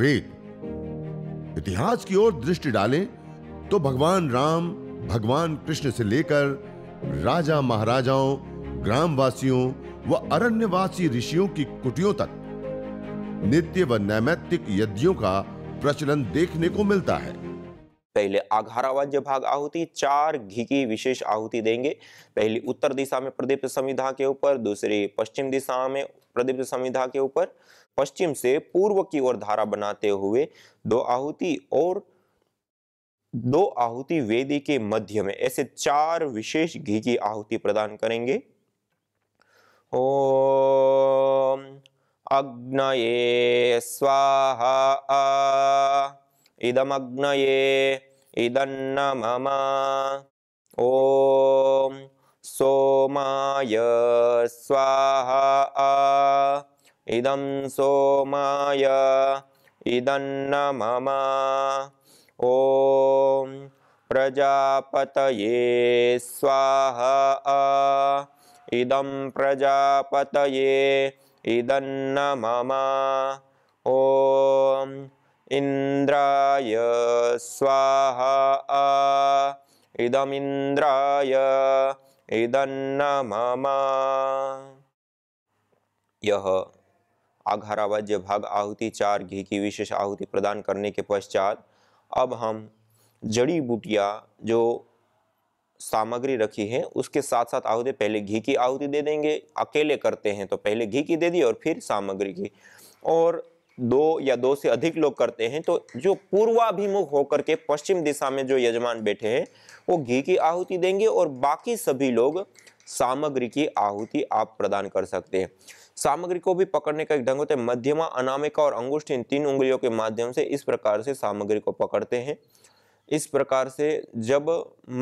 वेद इतिहास की ओर दृष्टि डालें तो भगवान राम भगवान कृष्ण से लेकर राजा महाराजाओं ग्रामवासियों व अरण्यवासी ऋषियों की कुटियों तक नित्य व नैमित्तिक यज्ञों का प्रचलन देखने को मिलता है पहले आघारावाज्य भाग आहुति चार घी की विशेष आहुति देंगे पहली उत्तर दिशा में प्रदीप संविधा के ऊपर दूसरी पश्चिम दिशा में प्रदीप संविधा के ऊपर पश्चिम से पूर्व की ओर धारा बनाते हुए दो आहुति और दो आहुति वेदी के मध्य में ऐसे चार विशेष घी की आहुति प्रदान करेंगे ओ अग्नये स्वाहा इदमग्नये इदन्न मम ओ सोमाय स्वाहा इदं सोमाय इदं मम ॐ प्रजापतये स्वाहा इदं प्रजापतये इदं न ॐ इन्द्राय स्वाहा इदमिन्द्राय इदं न मम यः आघारावाज्य भाग आहुति चार घी की विशेष आहुति प्रदान करने के पश्चात अब हम जड़ी बूटियाँ जो सामग्री रखी है उसके साथ साथ आहुति पहले घी की आहुति दे देंगे अकेले करते हैं तो पहले घी की दे दी और फिर सामग्री की और दो या दो से अधिक लोग करते हैं तो जो पूर्वाभिमुख होकर के पश्चिम दिशा में जो यजमान बैठे हैं वो घी की आहुति देंगे और बाकी सभी लोग सामग्री की आहुति आप प्रदान कर सकते हैं सामग्री को भी पकड़ने का एक ढंग होता है मध्यमा अनामिका और अंगुष्ठ इन तीन उंगलियों के माध्यम से इस प्रकार से सामग्री को पकड़ते हैं इस प्रकार से जब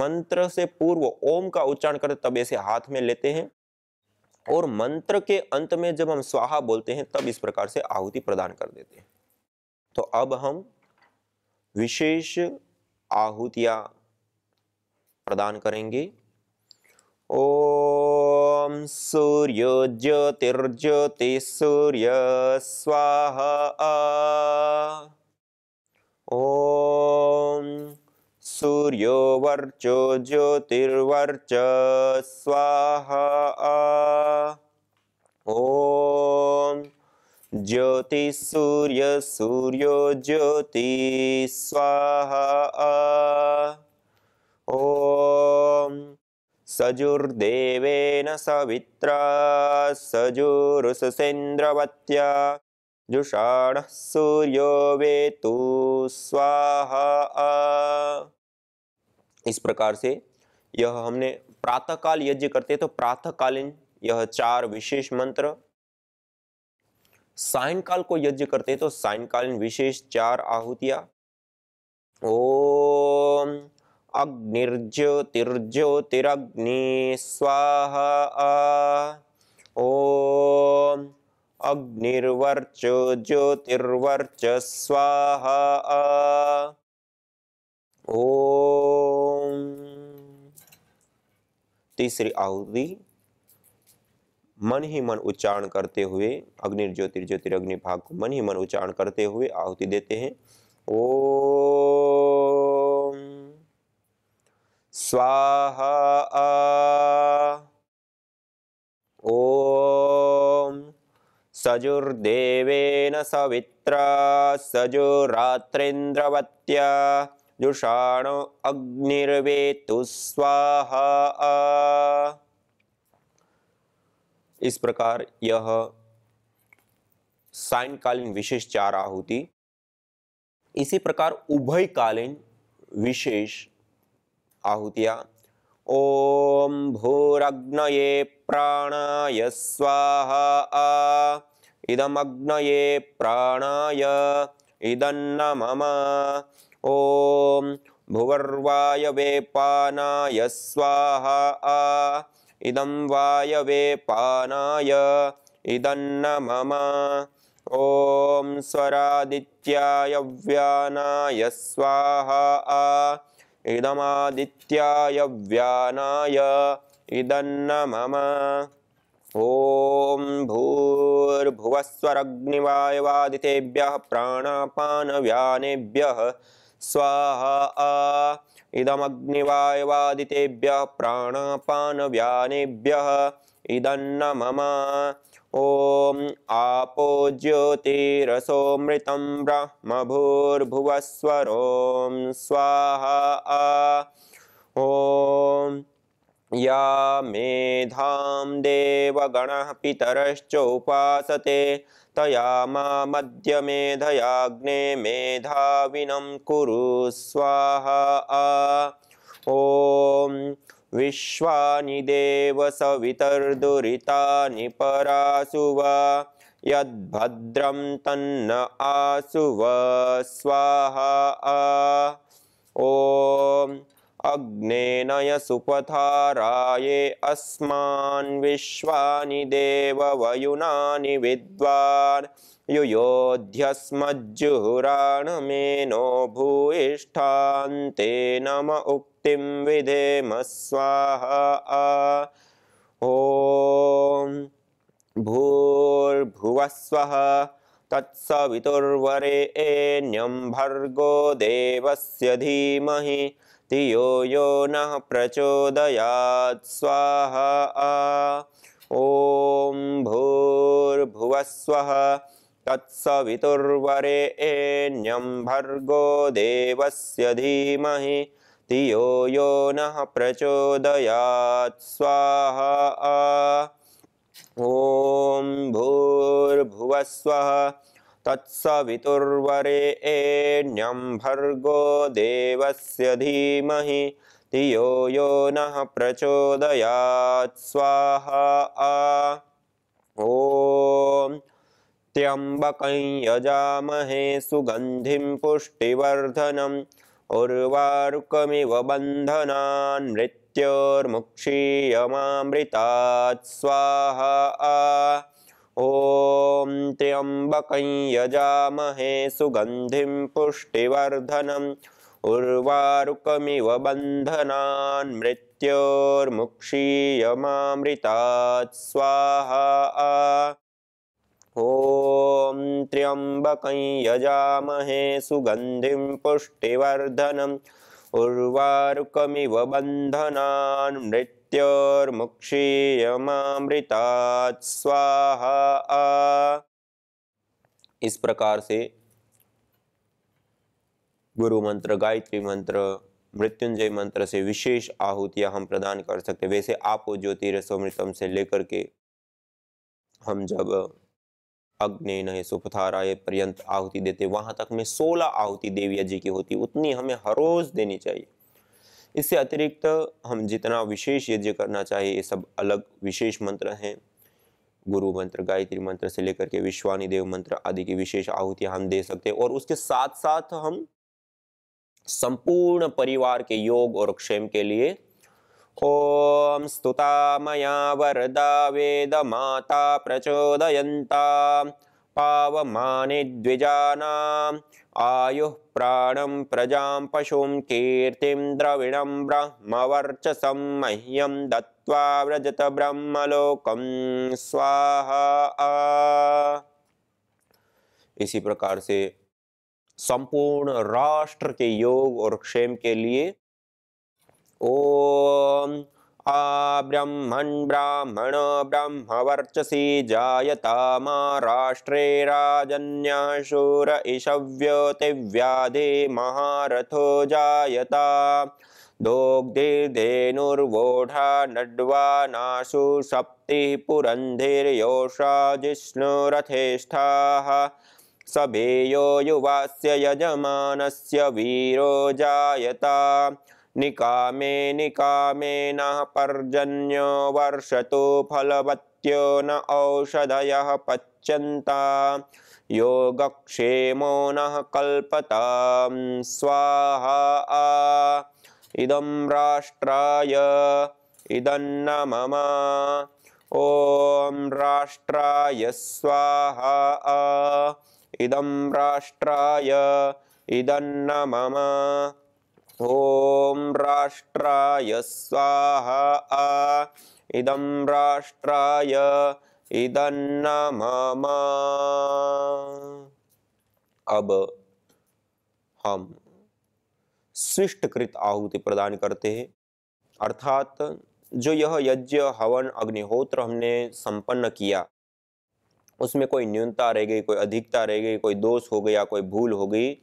मंत्र से पूर्व ओम का उच्चारण करते तब ऐसे हाथ में लेते हैं और मंत्र के अंत में जब हम स्वाहा बोलते हैं तब इस प्रकार से आहुति प्रदान कर देते हैं तो अब हम विशेष आहुतियां प्रदान करेंगे और सूर्य सूर्यो ज्योतिर्ज्योतिसूर्य स्वाहा ओम सूर्यो वर्चो ज्योतिर्वर्च स्वाहा ज्योति ज्योतिसूर्य सूर्यो ज्योति स्वाहा ओम सजुर्देवेन सवित्रा सजुरुसेन्द्रवत्या जुषाणः सूर्यो वेतु स्वाहा इस प्रकार से यह हमने प्रातःकाल यज्ञ करते तो प्रातःकालीन यह चार विशेष मंत्र सायंकाल को यज्ञ करते तो सायंकालीन विशेष चार आहुतियां ओम अग्निर्ज्योतिर्ज्योतिरग्नि स्वाहा ओ अग्निर्वर्च ज्योतिर्वर्च स्वाहा ॐ तीसरी आहुति मन ही मन उच्चारण करते हुए अग्निर्ज्योतिर्ज्योतिरग्नि भाग को मन ही मन उच्चारण करते हुए आहुति देते हैं ओ स्वाहा ओ सजुर्देवेन सवित्रा सजुरात्रेन्द्रवत्या जुषाणो अग्निर्वेतु स्वाहा इस प्रकार यह सायकालीन विशेष चार आहुति इसी प्रकार उभयकालीन विशेष ओम भूरग्न ये प्राणाय स्वाहा ये प्राणाय इदन्न मम ओ भुवर्वायवे पानाय स्वाहा इदं वायवे पानाय इदन्न मम ॐ स्वरादित्याय व्यानाय स्वाहा इदमादित्याय व्यानाय इदन्न मम ॐ भूर्भुवस्वरग्निवायवादितेभ्यः प्राणापानव्यानेभ्यः स्वाहा इदमग्निवायवादितेभ्यः प्राणपानव्यानेभ्यः इदं न मम ॐ आपो ज्योतिरसोऽमृतं ब्रह्म भूर्भुवस्वरो स्वाहा ॐ या मेधां देवगणः पितरश्चोपासते तया मा मध्यमेधयाग्ने मेधयाग्ने मेधाविनं कुरु स्वाहा ॐ विश्वानि देवसवितर्दुरितानि परासु वा यद्भद्रं तन्न आसु स्वाहा ॐ अग्ने नय सुपथा राये अस्मान्विश्वानि देववयुनानि विद्वान् युयोध्यस्मज्जुहुराण मेनो भूयिष्ठान्ते नम उक्तिं विधेम स्वाहा भूर्भुवस्वः तत्सवितुर्वरे एन्यं भर्गो देवस्य धीमहि धियो यो नः प्रचोदयात् स्वाहा ॐ भूर्भुवस्वः तत्सवितुर्वरेण्यं भर्गो देवस्य धीमहि धियो यो न प्रचोदयात् स्वाहा ॐ भूर्भुवस्वः तत्सवितुर्वरे एण्यं भर्गो देवस्य धीमहि धियो यो नः प्रचोदयात् स्वाहा ॐ त्र्यम्बकं यजामहे सुगन्धिं पुष्टिवर्धनम् उर्वारुकमिव बन्धनान् मृत्योर्मुक्षीयमामृतात् स्वाहा ॐ त्र्यम्बकं यजामहे सुगन्धिं पुष्टिवर्धनम् उर्वारुकमिव बन्धनान् मृत्योर्मुक्षीयमामृतात् स्वाहा ॐ त्र्यम्बकं यजामहे सुगन्धिं पुष्टिवर्धनम् उर्वारुकमिव बन्धनान् मृत् स्वाहा इस प्रकार से गुरु मंत्र गायत्री मंत्र मृत्युंजय मंत्र से विशेष आहुतियां हम प्रदान कर सकते वैसे आपो ज्योतिरसोमृतम से लेकर के हम जब अग्नि नए सुपथाराय पर्यंत आहुति देते वहां तक में सोलह आहुति देवी जी की होती उतनी हमें हर रोज देनी चाहिए इससे अतिरिक्त हम जितना विशेष यज्ञ करना चाहिए ये सब अलग विशेष मंत्र हैं गुरु मंत्र गायत्री मंत्र से लेकर के विश्वानी देव मंत्र आदि की विशेष आहुति हम दे सकते हैं और उसके साथ साथ हम संपूर्ण परिवार के योग और क्षेम के लिए ओम स्तुता मया वरदा वेद माता प्रचोदयंता पावमाने द्विजानाम् आयु प्राणं प्रजां पशुं कीर्तिं द्रविणं ब्रह्मवर्चसं मह्यं दत्वा व्रजत ब्रह्मलोकं स्वाहा इसी प्रकार से संपूर्ण राष्ट्र के योग और क्षेम के लिए ओम आ ब्रह्मण् ब्राह्मण ब्रह्मवर्चसि जायता मा राष्ट्रे राजन्याशूर इषव्योतिव्याधि महारथो जायता दोग्धिर्धेनुर्वोढा नड्वा नाशु सप्तिः पुरन्धिर्योषा जिष्णुरथेष्ठाः भेयो युवास्य यजमानस्य वीरो जायता निकामे निकामे पर्जन्यो वर्षतु फलवत्यो न औषधयः पच्यन्ता योगक्षेमो नः कल्पतां स्वाहा इदं राष्ट्राय इदं न मम ॐ राष्ट्राय स्वाहा इदं राष्ट्राय इदं न मम ओम राष्ट्राय स्वाहा इदम राष्ट्राय इदन्नमम अब हम शिष्टकृत आहुति प्रदान करते हैं अर्थात जो यह यज्ञ हवन अग्निहोत्र हमने संपन्न किया उसमें कोई न्यूनता रह गई कोई अधिकता रह गई कोई दोष हो गया कोई भूल हो गई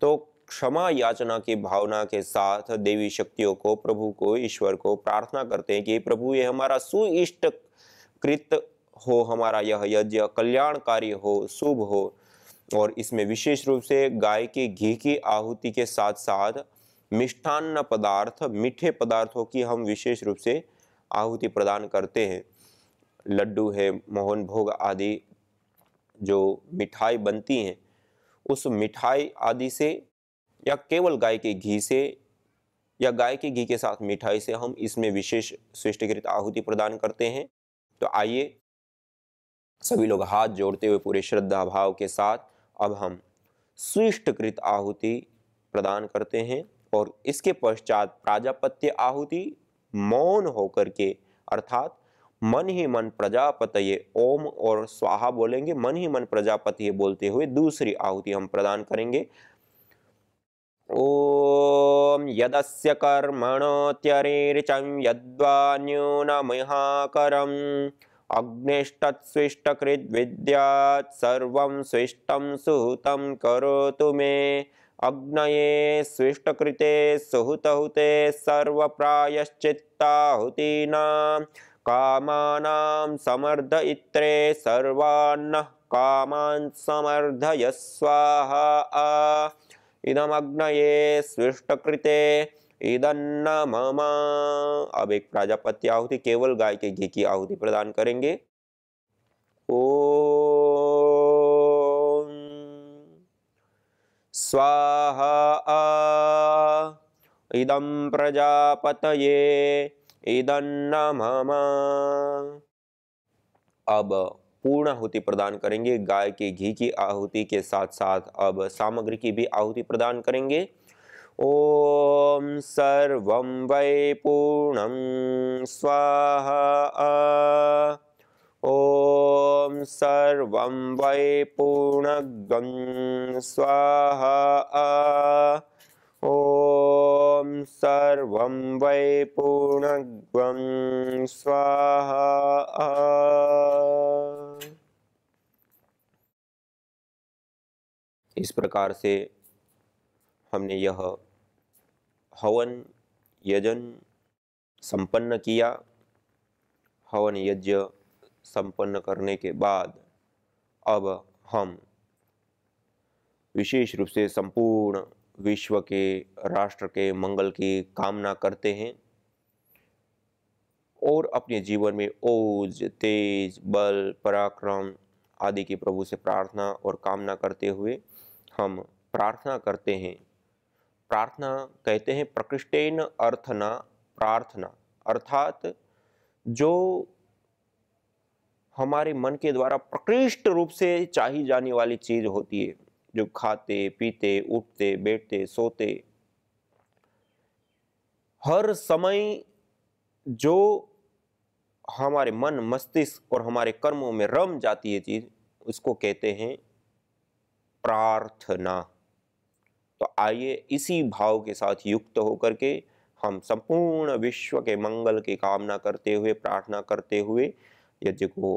तो क्षमा याचना की भावना के साथ देवी शक्तियों को प्रभु को ईश्वर को प्रार्थना करते हैं कि प्रभु ये हमारा सुइष्ट कृत हो हमारा यह यज्ञ कल्याणकारी हो शुभ हो और इसमें विशेष रूप से गाय के घी की आहुति के साथ साथ मिष्ठान्न पदार्थ मीठे पदार्थों की हम विशेष रूप से आहुति प्रदान करते हैं लड्डू है मोहन भोग आदि जो मिठाई बनती हैं उस मिठाई आदि से या केवल गाय के घी से या गाय के घी के साथ मिठाई से हम इसमें विशेष श्रेष्ठकृत आहुति प्रदान करते हैं तो आइए सभी लोग हाथ जोड़ते हुए पूरे श्रद्धा भाव के साथ अब हम श्रेष्ठकृत आहुति प्रदान करते हैं और इसके पश्चात प्राजापत्य आहुति मौन होकर के अर्थात मन ही मन ये ओम और स्वाहा बोलेंगे मन ही मन प्रजापति बोलते हुए दूसरी आहुति हम प्रदान करेंगे ओम यदस्य कर्मणोऽत्यरेर्चं यद्वा न्यूनमिहाकरम् अग्निष्टत्स्विष्टकृद्विद्यात् सर्वं स्विष्टं सुहुतं करोतु मे अग्नये स्विष्टकृते सुहुतहुते सर्वप्रायश्चित्ताहुतीनां कामानां समर्धयित्रे सर्वान्नः कामान् समर्धयस्वाहा इदमग्नये स्विष्टकृते ईदन्न मम अब एक प्राजापत्य आहुति केवल गाय के घी की आहुति प्रदान करेंगे ओ स्वाहा इदम प्रजापत ये ईदन्न ममा अब पूर्ण आहुति प्रदान करेंगे गाय के घी की आहुति के साथ साथ अब सामग्री की भी आहुति प्रदान करेंगे ओम सर्व वै पूर्ण स्वाहा ओम सर्व वै पूर्ण स्वाहा ओम सर्वं वै पूर्णग्वं स्वाहा इस प्रकार से हमने यह हवन यजन संपन्न किया हवन यज्ञ संपन्न करने के बाद अब हम विशेष रूप से संपूर्ण विश्व के राष्ट्र के मंगल की कामना करते हैं और अपने जीवन में ओज तेज बल पराक्रम आदि की प्रभु से प्रार्थना और कामना करते हुए हम प्रार्थना करते हैं प्रार्थना कहते हैं प्रकृष्टेन अर्थना प्रार्थना अर्थात जो हमारे मन के द्वारा प्रकृष्ट रूप से चाही जाने वाली चीज़ होती है जो खाते पीते उठते बैठते सोते हर समय जो हमारे मन मस्तिष्क और हमारे कर्मों में रम जाती है चीज़ उसको कहते हैं प्रार्थना तो आइए इसी भाव के साथ युक्त होकर के हम संपूर्ण विश्व के मंगल की कामना करते हुए प्रार्थना करते हुए यज्ञ को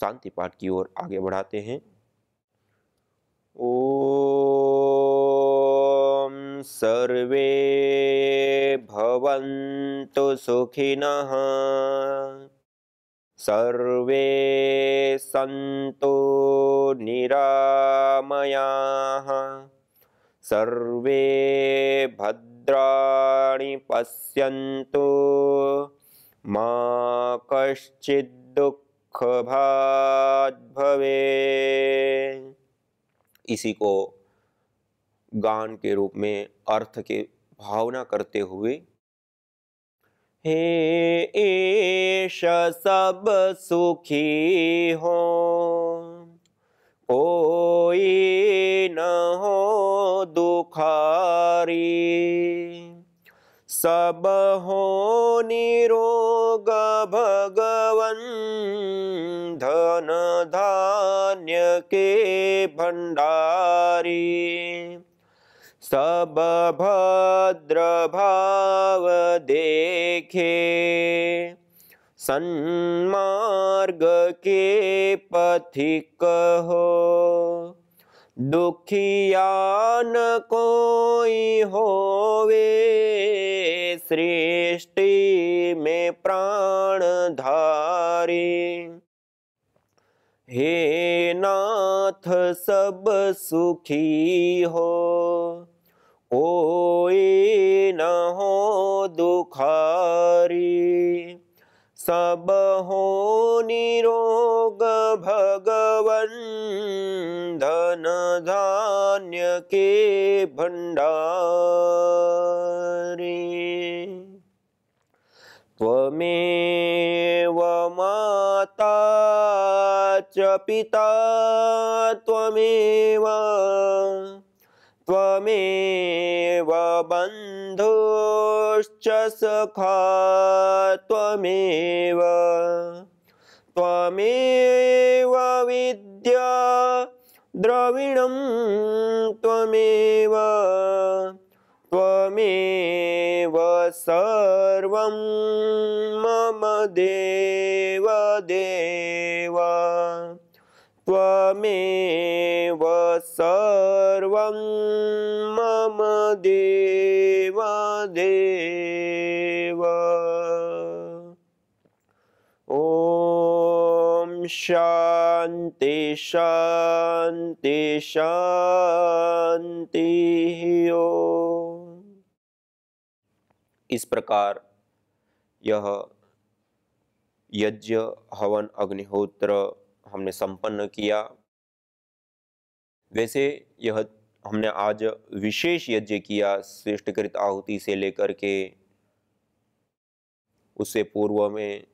शांति पाठ की ओर आगे बढ़ाते हैं ॐ सर्वे भवन्तु सुखिनः सर्वे सन्तु निरामयाः सर्वे भद्राणि पश्यन्तु मा कश्चिद्दुःखभावे इसी को गान के रूप में अर्थ के भावना करते हुए हे एश सब सुखी हो कोई न हो दुखारी सब हो निरोग भगवन धन धा के भंडारी सब भद्र भाव देखे सन्मार्ग के पथिक हो दुखियान कोई होवे सृष्टि में प्राण धारी हे नाथ सब सुखी हो ओ न हो दुखारी सब हो निरोग भगवन धन धान्य के भंडारी त्वमेव मात च पिता त्वमेव त्वमेव बन्धुश्च सखा त्वमेव त्वमेव विद्या द्रविणं त्वमेव त्वमेव सर्वं मम देवदेवा त्वमेव सर्वं मम देव देव ॐ शान्ति शान्ति शान्तिः इस प्रकार यह यज्ञ हवन अग्निहोत्र हमने संपन्न किया वैसे यह हमने आज विशेष यज्ञ किया श्रेष्ठकृत आहुति से लेकर के उससे पूर्व में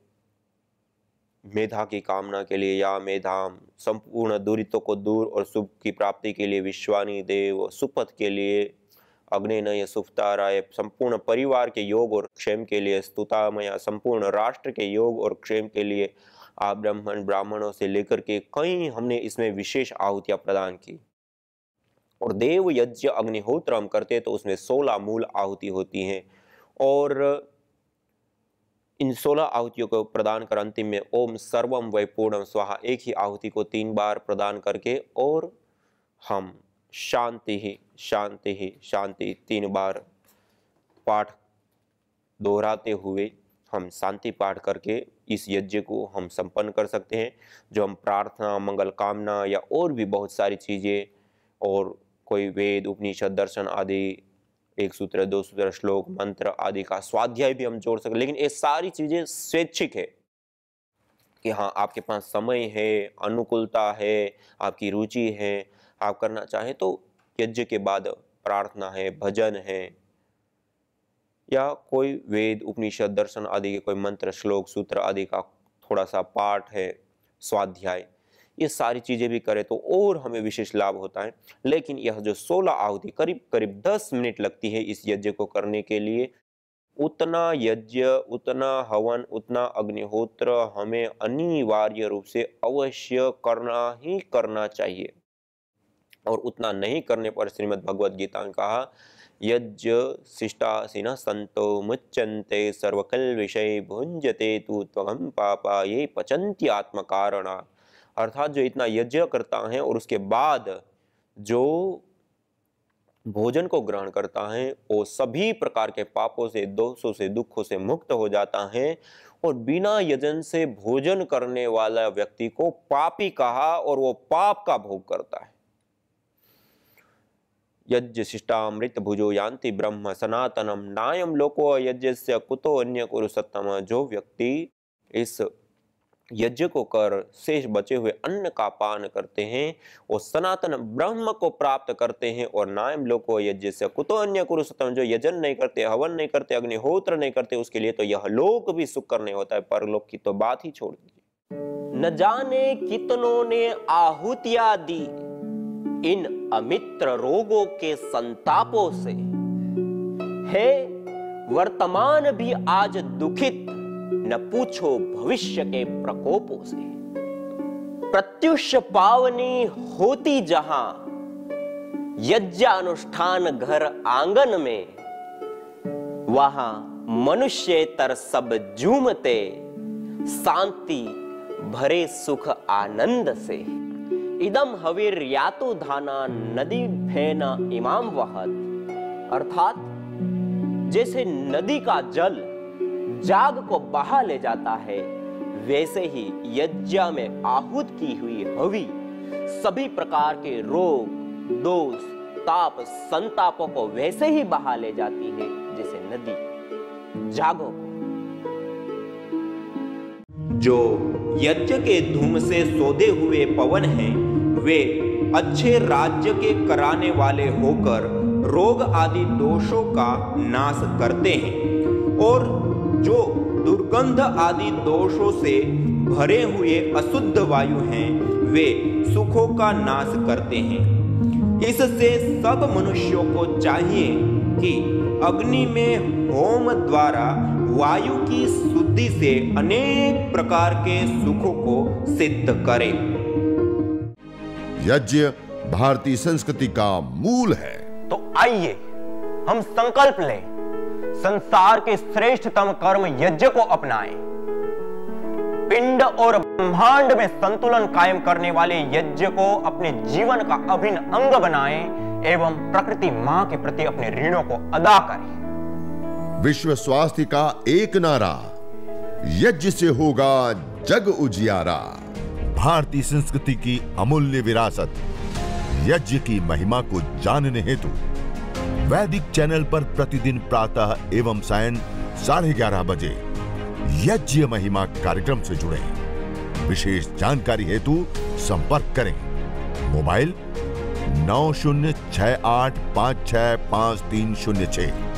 मेधा की कामना के लिए या मेधाम संपूर्ण दूरित्व को दूर और सुख की प्राप्ति के लिए विश्वानी देव सुपथ के लिए अग्नि नय सुफताराय संपूर्ण परिवार के योग और क्षेम के लिए स्तुतामया संपूर्ण राष्ट्र के योग और क्षेम के लिए आप ब्राह्मण ब्राह्मणों से लेकर के कई हमने इसमें विशेष आहुतियाँ प्रदान की और देव यज्ञ अग्निहोत्र हम करते तो उसमें सोलह मूल आहुति होती हैं और इन सोलह आहुतियों को प्रदान कर अंतिम में ओम सर्वम वै पूर्णम स्वाहा एक ही आहुति को तीन बार प्रदान करके और हम शांति ही शांति ही शांति तीन बार पाठ दोहराते हुए हम शांति पाठ करके इस यज्ञ को हम संपन्न कर सकते हैं जो हम प्रार्थना मंगल कामना या और भी बहुत सारी चीज़ें और कोई वेद उपनिषद दर्शन आदि एक सूत्र दो सूत्र श्लोक मंत्र आदि का स्वाध्याय भी हम जोड़ सकते लेकिन ये सारी चीज़ें स्वैच्छिक है कि हाँ आपके पास समय है अनुकूलता है आपकी रुचि है आप करना चाहें तो यज्ञ के बाद प्रार्थना है भजन है या कोई वेद उपनिषद दर्शन आदि के कोई मंत्र श्लोक सूत्र आदि का थोड़ा सा पाठ है स्वाध्याय ये सारी चीज़ें भी करें तो और हमें विशेष लाभ होता है लेकिन यह जो सोलह आहुति करीब करीब दस मिनट लगती है इस यज्ञ को करने के लिए उतना यज्ञ उतना हवन उतना अग्निहोत्र हमें अनिवार्य रूप से अवश्य करना ही करना चाहिए और उतना नहीं करने पर श्रीमद् भगवद गीता ने कहा यज्ञ शिष्टासीन संतो मुच्यंते सर्वकल विषय भुंजते तू त्वगम पापा ये पचंती आत्म अर्थात जो इतना यज्ञ करता है और उसके बाद जो भोजन को ग्रहण करता है वो सभी प्रकार के पापों से दोषों से दुखों से मुक्त हो जाता है और बिना यजन से भोजन करने वाला व्यक्ति को पापी कहा और वो पाप का भोग करता है यज्ञशिष्टामृत भुजो यान्ति ब्रह्म सनातनम नायम लोको यज्ञ से कुतो अन्य कुरु सत्तम जो व्यक्ति इस यज्ञ को कर शेष बचे हुए अन्न का पान करते हैं वो सनातन ब्रह्म को प्राप्त करते हैं और नायम लोको यज्ञ से कुतो अन्य कुरु सत्तम जो यजन नहीं करते हवन नहीं करते अग्निहोत्र नहीं करते उसके लिए तो यह लोक भी सुकर नहीं होता है परलोक की तो बात ही छोड़ दीजिए न जाने कितनों ने आहुतियां दी इन अमित्र रोगों के संतापों से है वर्तमान भी आज दुखित न पूछो भविष्य के प्रकोपों से प्रत्युष पावनी होती जहां यज्ञ अनुष्ठान घर आंगन में वहां मनुष्य तर सब झूमते शांति भरे सुख आनंद से इदम हवीर यातु धाना नदी भेना इमाम वहत अर्थात जैसे नदी का जल जाग को बहा ले जाता है वैसे ही यज्ञ में आहूत की हुई हवी सभी प्रकार के रोग दोष ताप संतापों को वैसे ही बहा ले जाती है जैसे नदी जागो जो यज्ञ के धूम से सोधे हुए पवन हैं वे अच्छे राज्य के कराने वाले होकर रोग आदि दोषों का नाश करते हैं और जो दुर्गंध आदि दोषों से भरे हुए अशुद्ध वायु हैं वे सुखों का नाश करते हैं इससे सब मनुष्यों को चाहिए कि अग्नि में होम द्वारा वायु की शुद्धि से अनेक प्रकार के सुखों को सिद्ध करें यज्ञ भारतीय संस्कृति का मूल है तो आइए हम संकल्प लें संसार के श्रेष्ठतम कर्म यज्ञ को अपनाएं पिंड और ब्रह्मांड में संतुलन कायम करने वाले यज्ञ को अपने जीवन का अभिन्न अंग बनाएं एवं प्रकृति मां के प्रति अपने ऋणों को अदा करें विश्व स्वास्थ्य का एक नारा यज्ञ से होगा जग उजियारा भारतीय संस्कृति की अमूल्य विरासत यज्ञ की महिमा को जानने हेतु वैदिक चैनल पर प्रतिदिन प्रातः एवं सायं साढ़े ग्यारह बजे यज्ञ महिमा कार्यक्रम से जुड़े विशेष जानकारी हेतु संपर्क करें मोबाइल नौ शून्य छ आठ पाँच छ पाँच तीन शून्य छह